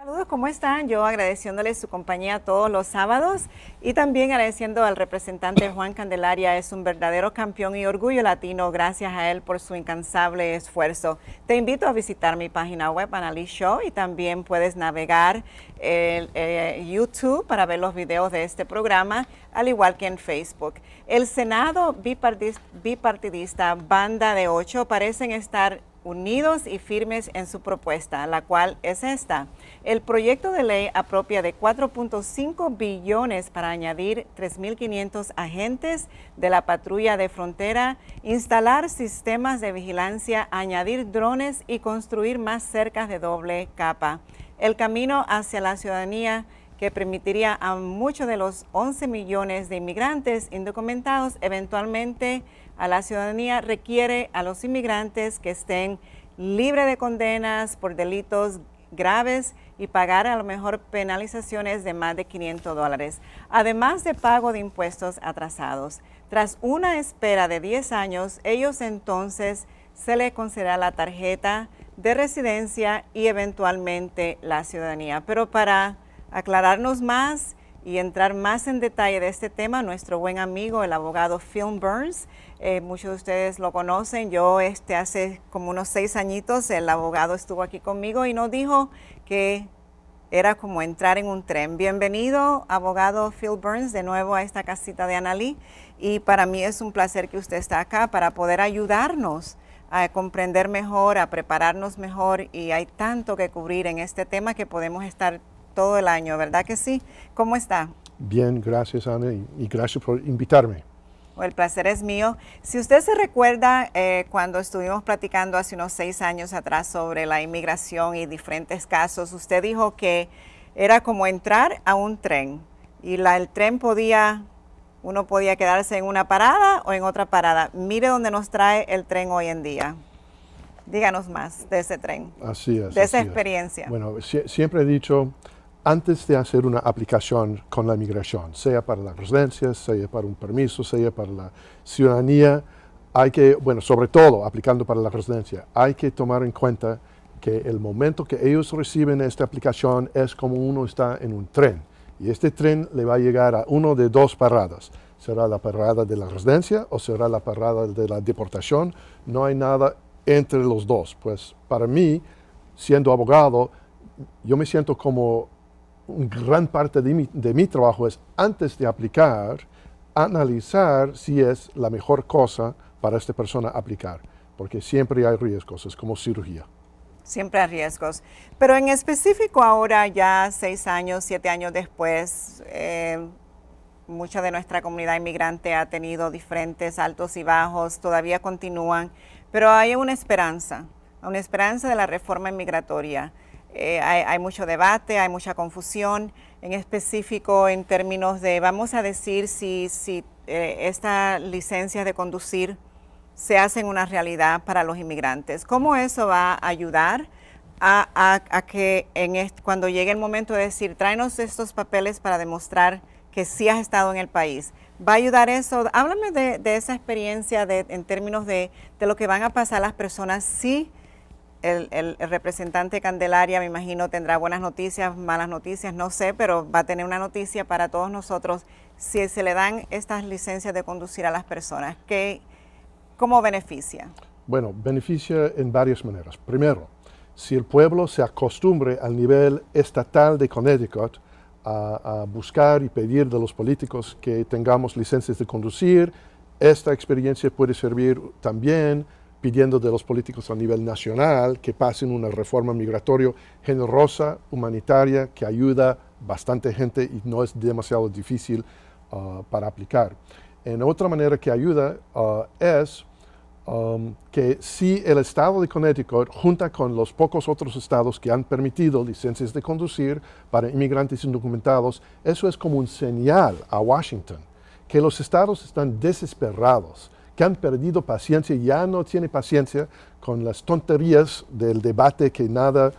Saludos, ¿cómo están? Yo agradeciéndoles su compañía todos los sábados y también agradeciendo al representante Juan Candelaria, es un verdadero campeón y orgullo latino, gracias a él por su incansable esfuerzo. Te invito a visitar mi página web, Analyshow Show, y también puedes navegar el, eh, YouTube para ver los videos de este programa, al igual que en Facebook. El Senado bipartidista, bipartidista Banda de Ocho, parecen estar unidos y firmes en su propuesta, la cual es esta. El proyecto de ley apropia de 4.5 billones para añadir 3.500 agentes de la patrulla de frontera, instalar sistemas de vigilancia, añadir drones y construir más cercas de doble capa. El camino hacia la ciudadanía que permitiría a muchos de los 11 millones de inmigrantes indocumentados, eventualmente a la ciudadanía requiere a los inmigrantes que estén libres de condenas por delitos graves y pagar a lo mejor penalizaciones de más de 500 dólares, además de pago de impuestos atrasados. Tras una espera de 10 años, ellos entonces se les concederá la tarjeta de residencia y eventualmente la ciudadanía. Pero para aclararnos más y entrar más en detalle de este tema, nuestro buen amigo, el abogado Phil Burns. Eh, muchos de ustedes lo conocen. Yo este, hace como unos seis añitos el abogado estuvo aquí conmigo y nos dijo que era como entrar en un tren. Bienvenido, abogado Phil Burns, de nuevo a esta casita de Analí. Y para mí es un placer que usted está acá para poder ayudarnos a comprender mejor, a prepararnos mejor y hay tanto que cubrir en este tema que podemos estar todo el año, ¿verdad que sí? ¿Cómo está? Bien, gracias Ana y gracias por invitarme. El placer es mío. Si usted se recuerda eh, cuando estuvimos platicando hace unos seis años atrás sobre la inmigración y diferentes casos, usted dijo que era como entrar a un tren y la, el tren podía, uno podía quedarse en una parada o en otra parada. Mire dónde nos trae el tren hoy en día. Díganos más de ese tren. Así es. De esa experiencia. Bueno, siempre he dicho antes de hacer una aplicación con la migración, sea para la residencia, sea para un permiso, sea para la ciudadanía, hay que, bueno, sobre todo aplicando para la residencia, hay que tomar en cuenta que el momento que ellos reciben esta aplicación es como uno está en un tren. Y este tren le va a llegar a uno de dos paradas. Será la parada de la residencia o será la parada de la deportación. No hay nada entre los dos. Pues para mí, siendo abogado, yo me siento como gran parte de mi, trabajo es, antes de aplicar, analizar si es la mejor cosa para esta persona aplicar, porque siempre hay riesgos, es como cirugía. Siempre hay riesgos. Pero en específico ahora, ya seis años, siete años después, eh, mucha de nuestra comunidad inmigrante ha tenido diferentes altos y bajos, todavía continúan, pero hay una esperanza, una esperanza de la reforma inmigratoria. Eh, hay, mucho debate, hay mucha confusión, en específico en términos de, vamos a decir, si, si eh, estas licencias de conducir se hacen una realidad para los inmigrantes. ¿Cómo eso va a ayudar a, que en cuando llegue el momento de decir, tráenos estos papeles para demostrar que sí has estado en el país? ¿Va a ayudar eso? Háblame de, esa experiencia en términos de, de, lo que van a pasar las personas si el, representante Candelaria, me imagino, tendrá buenas noticias, malas noticias, no sé, pero va a tener una noticia para todos nosotros si se le dan estas licencias de conducir a las personas. ¿qué, ¿Cómo beneficia? Bueno, beneficia en varias maneras. Primero, si el pueblo se acostumbre al nivel estatal de Connecticut a buscar y pedir de los políticos que tengamos licencias de conducir, esta experiencia puede servir también pidiendo de los políticos a nivel nacional que pasen una reforma migratoria generosa, humanitaria, que ayuda bastante gente y no es demasiado difícil ah, para aplicar. En otra manera que ayuda ah, es um, que si el estado de Connecticut, junta con los pocos otros estados que han permitido licencias de conducir para inmigrantes indocumentados, eso es como un señal a Washington, que los estados están desesperados que han perdido paciencia, ya no tiene paciencia con las tonterías del debate que nada...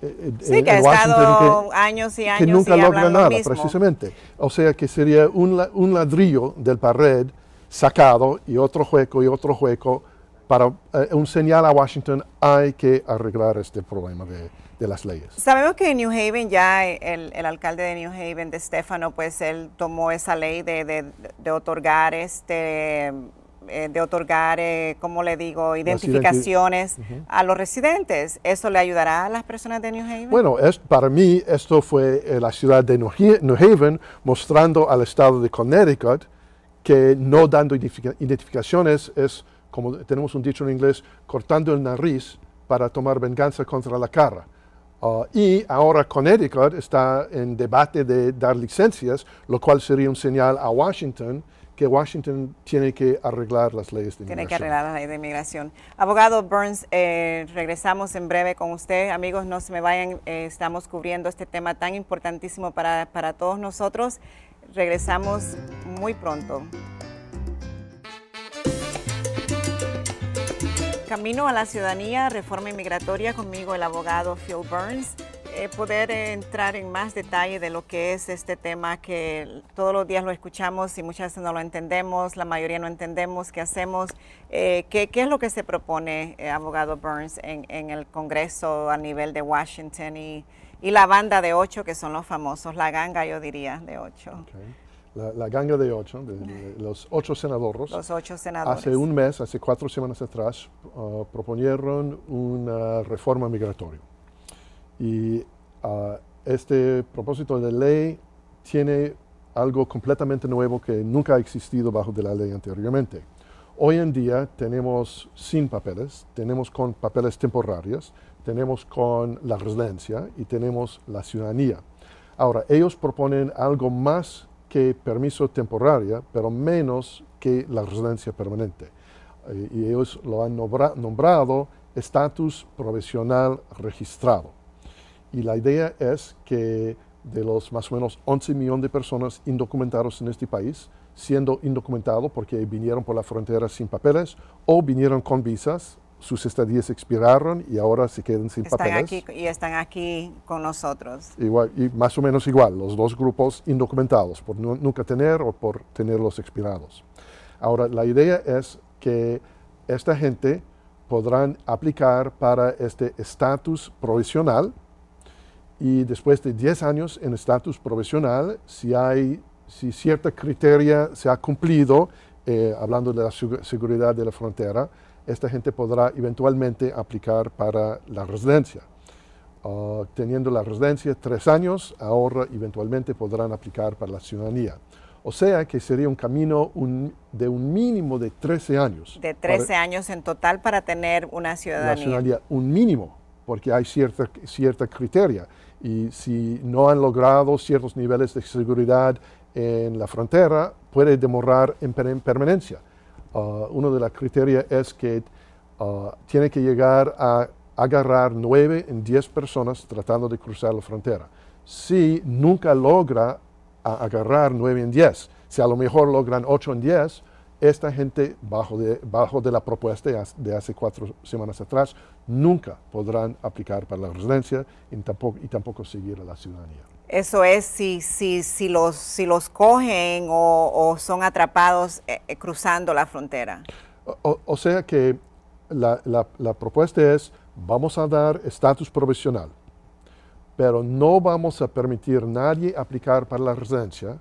Eh, eh, sí, eh, que ha estado años y años nunca y logra nada, precisamente. O sea que sería un, ladrillo del pared sacado y otro hueco y otro hueco para un señal a Washington, hay que arreglar este problema de, de las leyes. Sabemos que en New Haven ya el, alcalde de New Haven, de Stefano, pues él tomó esa ley de, de, de otorgar este eh, de otorgar, eh, como le digo, identificaciones a los residentes. ¿Eso le ayudará a las personas de New Haven? Bueno, es, para mí esto fue eh, la ciudad de New, Haven mostrando al estado de Connecticut que no dando identificaciones es, como tenemos un dicho en inglés, cortando el nariz para tomar venganza contra la cara. Ah, y ahora Connecticut está en debate de dar licencias, lo cual sería un señal a Washington Washington tiene que arreglar las leyes de inmigración. Tiene que arreglar de inmigración. Abogado Burns, eh, regresamos en breve con usted. Amigos, no se me vayan, eh, estamos cubriendo este tema tan importantísimo para todos nosotros. Regresamos muy pronto. Camino a la ciudadanía, reforma inmigratoria, conmigo el abogado Phil Burns. Eh, poder entrar en más detalle de lo que es este tema que todos los días lo escuchamos y muchas veces no lo entendemos, la mayoría no entendemos qué hacemos. Eh, qué, es lo que se propone, eh, abogado Burns, en, el Congreso a nivel de Washington y, la banda de ocho que son los famosos, la ganga yo diría de ocho? La, ganga de ocho, los ocho senadores. Los ocho Hace un mes, hace cuatro semanas atrás, uh, proponieron una reforma migratoria. Y ah, este propósito de ley tiene algo completamente nuevo que nunca ha existido bajo la ley anteriormente. Hoy en día tenemos sin papeles, tenemos con papeles temporarios, tenemos con la residencia y tenemos la ciudadanía. Ahora, ellos proponen algo más que permiso temporario, pero menos que la residencia permanente. Eh, y ellos lo han nombrado estatus provisional registrado. Y la idea es que de los más o menos 11 millones de personas indocumentados en este país, siendo indocumentados porque vinieron por la frontera sin papeles o vinieron con visas, sus estadías expiraron y ahora se quedan sin están papeles. Aquí, y están aquí con nosotros. Igual, y más o menos igual, los dos grupos indocumentados, por nunca tener o por tenerlos expirados. Ahora, la idea es que esta gente podrán aplicar para este estatus provisional, y después de 10 años en estatus profesional, si, hay, si cierta criteria se ha cumplido, eh, hablando de la seguridad de la frontera, esta gente podrá eventualmente aplicar para la residencia. Ah, teniendo la residencia tres años, ahora eventualmente podrán aplicar para la ciudadanía. O sea que sería un camino de un mínimo de 13 años. De 13 años en total para tener una ciudadanía. La ciudadanía, un mínimo porque hay cierta, cierta criteria. Y si no han logrado ciertos niveles de seguridad en la frontera, puede demorar en permanencia. Uh, uno de los criterios es que uh, tiene que llegar a agarrar 9 en 10 personas tratando de cruzar la frontera. Si nunca logra agarrar 9 en 10, si a lo mejor logran 8 en 10, esta gente bajo de, de la propuesta de hace cuatro semanas atrás nunca podrán aplicar para la residencia y tampoco, y seguir a la ciudadanía. Eso es, si, si, si, los, si los cogen o, son atrapados eh, eh, cruzando la frontera. O, sea que la, la propuesta es, vamos a dar estatus provisional, pero no vamos a permitir nadie aplicar para la residencia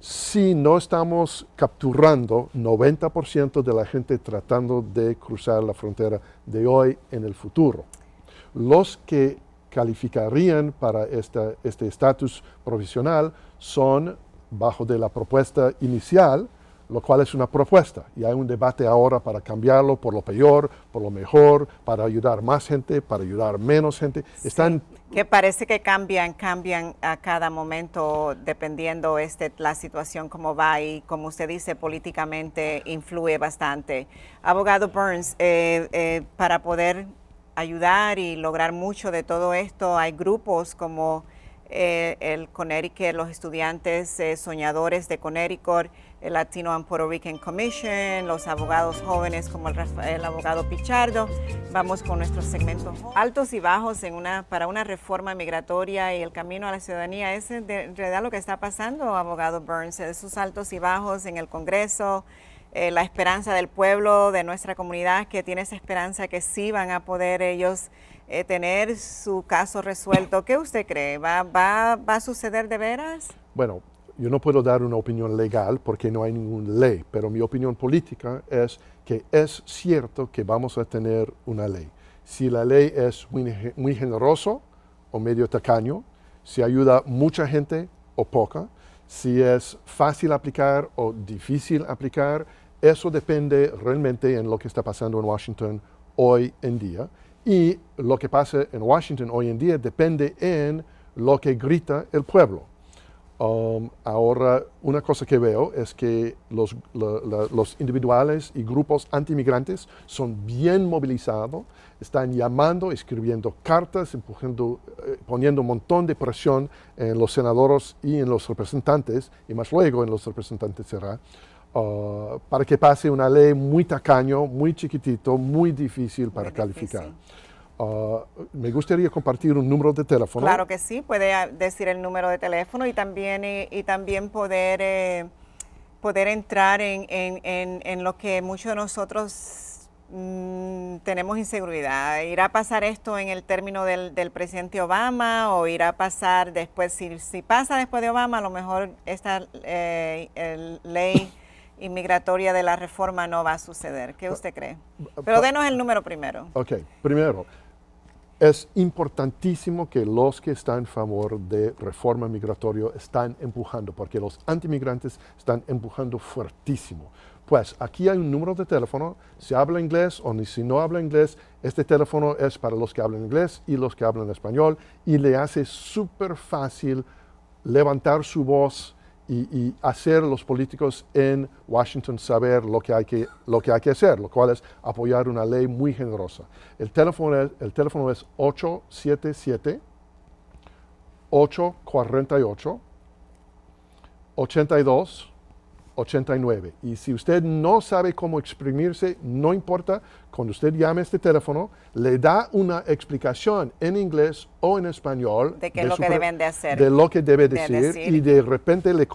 si no estamos capturando 90% de la gente tratando de cruzar la frontera de hoy en el futuro. Los que calificarían para este estatus provisional son bajo de la propuesta inicial, lo cual es una propuesta y hay un debate ahora para cambiarlo por lo peor, por lo mejor, para ayudar más gente, para ayudar menos gente. Están que parece que cambian, cambian a cada momento dependiendo este, la situación como va y como usted dice, políticamente influye bastante. Abogado Burns, eh, eh, para poder ayudar y lograr mucho de todo esto, hay grupos como eh, el Connecticut, los estudiantes eh, soñadores de Connecticut, el Latino and Puerto Rican Commission, los abogados jóvenes como el, abogado Pichardo. Vamos con nuestros segmentos altos y bajos para una reforma migratoria y el camino a la ciudadanía. Es en realidad lo que está pasando, abogado Burns, esos altos y bajos en el Congreso, eh, la esperanza del pueblo, de nuestra comunidad, que tiene esa esperanza que sí van a poder ellos eh, tener su caso resuelto. ¿Qué usted cree? ¿Va, va, ¿Va a suceder de veras? Bueno, yo no puedo dar una opinión legal porque no hay ninguna ley, pero mi opinión política es que es cierto que vamos a tener una ley. Si la ley es muy, generoso o medio tacaño, si ayuda mucha gente o poca, si es fácil aplicar o difícil aplicar, eso depende realmente en lo que está pasando en Washington hoy en día. Y lo que pasa en Washington hoy en día depende en lo que grita el pueblo. Um, ahora, una cosa que veo es que los, individuales y grupos antimigrantes son bien movilizados, están llamando, escribiendo cartas, empujando, eh, poniendo un montón de presión en los senadores y en los representantes, y más luego en los representantes será, uh, para que pase una ley muy tacaño, muy chiquitito, muy difícil para calificar. Ah, me gustaría compartir un número de teléfono. Claro que sí, puede ah, decir el número de teléfono y también, eh, y, también poder, eh, poder entrar en, en, en, lo que muchos de nosotros mm, tenemos inseguridad. ¿Irá a pasar esto en el término del, del, presidente Obama o irá a pasar después? Si, si pasa después de Obama, a lo mejor esta eh, ley... inmigratoria de la reforma no va a suceder. ¿Qué usted cree? Pero denos el número primero. Ok, primero, es importantísimo que los que están en favor de reforma migratoria están empujando, porque los antimigrantes están empujando fuertísimo. Pues aquí hay un número de teléfono, si habla inglés o ni si no habla inglés, este teléfono es para los que hablan inglés y los que hablan español y le hace súper fácil levantar su voz, y, hacer los políticos en Washington saber lo que, hay que, lo que hay que hacer, lo cual es apoyar una ley muy generosa. El teléfono es, el teléfono es 877 848 82 89. Y si usted no sabe cómo exprimirse, no importa, cuando usted llama a este teléfono, le da una explicación en inglés o en español. De lo que deben de hacer. De lo que debe decir, y de repente le,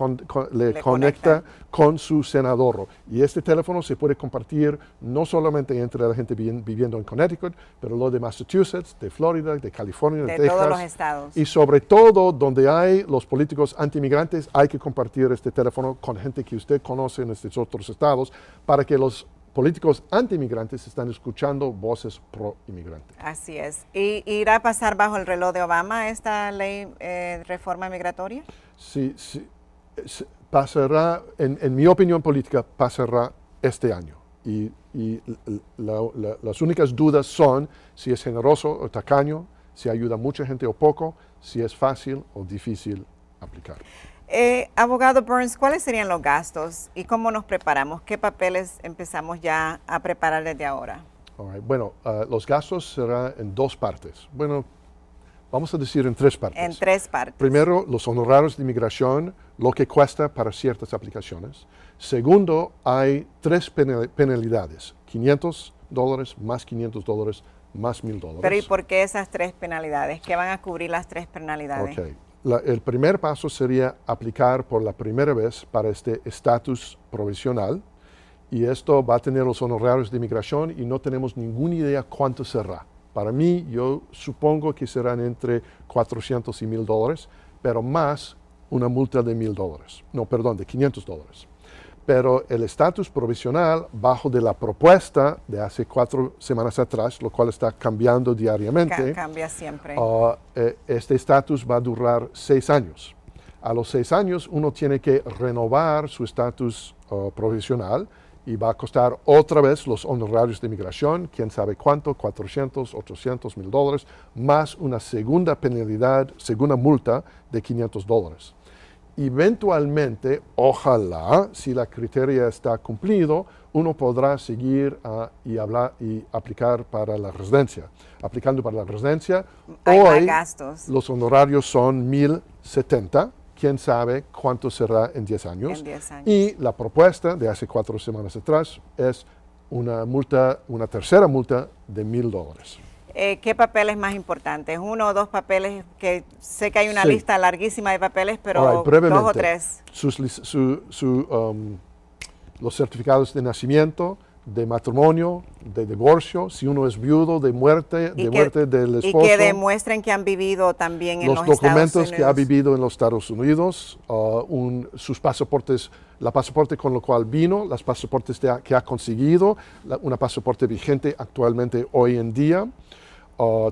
le, conecta, con su senador. Y este teléfono se puede compartir no solamente entre la gente viviendo en Connecticut, pero lo de Massachusetts, de Florida, de California, de, todos los estados. Y sobre todo donde hay los políticos antimigrantes, hay que compartir este teléfono con gente que usted conoce en estos otros estados para que los políticos antimigrantes están escuchando voces pro-inmigrante. Así es. ¿Y irá a pasar bajo el reloj de Obama esta ley de eh, reforma migratoria? Sí, pasará, en, mi opinión política, pasará este año. Y, las únicas dudas son si es generoso o tacaño, si ayuda a mucha gente o poco, si es fácil o difícil aplicar. Eh, abogado Burns, ¿cuáles serían los gastos y cómo nos preparamos? ¿Qué papeles empezamos ya a preparar desde ahora? Bueno, ah, los gastos serán en dos partes. Bueno, vamos a decir en tres partes. En tres partes. Primero, los honorarios de inmigración, lo que cuesta para ciertas aplicaciones. Segundo, hay tres penalidades, 500 dólares, más 500 dólares, más 1000 dólares. Pero ¿y por qué esas tres penalidades? ¿Qué van a cubrir las tres penalidades? Okay el primer paso sería aplicar por la primera vez para este estatus provisional y esto va a tener los honorarios de inmigración y no tenemos ninguna idea cuánto será. Para mí, yo supongo que serán entre 400 y 1000 dólares, pero más una multa de 1000 dólares. No, perdón, de 500 dólares pero el estatus provisional bajo de la propuesta de hace cuatro semanas atrás, lo cual está cambiando diariamente. cambia siempre. Ah, eh, este estatus va a durar seis años. A los seis años uno tiene que renovar su estatus ah, provisional y va a costar otra vez los honorarios de inmigración, quién sabe cuánto, 400, 800 mil dólares, más una segunda penalidad, segunda multa de 500 dólares eventualmente, ojalá, si la criteria está cumplido, uno podrá seguir ah, y, hablar, y aplicar para la residencia. Aplicando para la residencia, los honorarios son 1.070, quién sabe cuánto será en 10 años. Y la propuesta de hace cuatro semanas atrás es una multa, una tercera multa de 1.000 dólares. Eh, qué papeles más importantes? ¿Uno o dos papeles? Que sé que hay una lista larguísima de papeles, pero dos o tres. Sus, um, los certificados de nacimiento, de matrimonio, de divorcio, si uno es viudo, de muerte, de muerte del esposo. Y que demuestren que han vivido también en los, los documentos que ha vivido en los Estados Unidos, uh, sus pasaportes, la pasaporte con lo cual vino, las pasaportes que ha conseguido, una pasaporte vigente actualmente hoy en día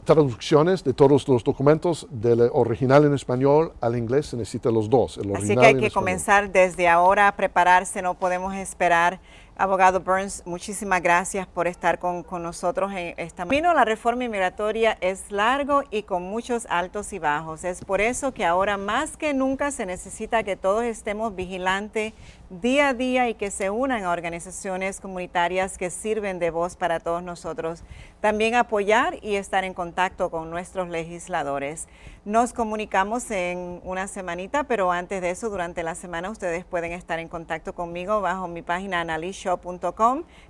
traducciones de todos los documentos del original en español al inglés, se necesitan los dos. Así que hay que comenzar desde ahora a prepararse, no podemos esperar Abogado Burns, muchísimas gracias por estar con, con nosotros en esta mañana. La reforma inmigratoria es largo y con muchos altos y bajos. Es por eso que ahora más que nunca se necesita que todos estemos vigilantes día a día y que se unan a organizaciones comunitarias que sirven de voz para todos nosotros. También apoyar y estar en contacto con nuestros legisladores. Nos comunicamos en una semanita, pero antes de eso, durante la semana, ustedes pueden estar en contacto conmigo bajo mi página Show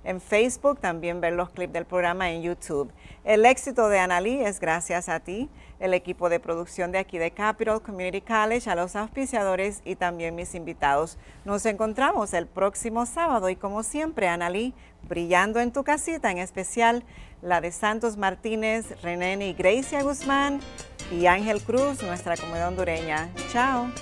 en Facebook, también ver los clips del programa en YouTube. El éxito de Analí es gracias a ti, el equipo de producción de aquí de Capital Community College, a los auspiciadores y también mis invitados. Nos encontramos el próximo sábado y como siempre, Analí, brillando en tu casita, en especial la de Santos Martínez, René y Gracia Guzmán y Ángel Cruz, nuestra comunidad hondureña. Chao.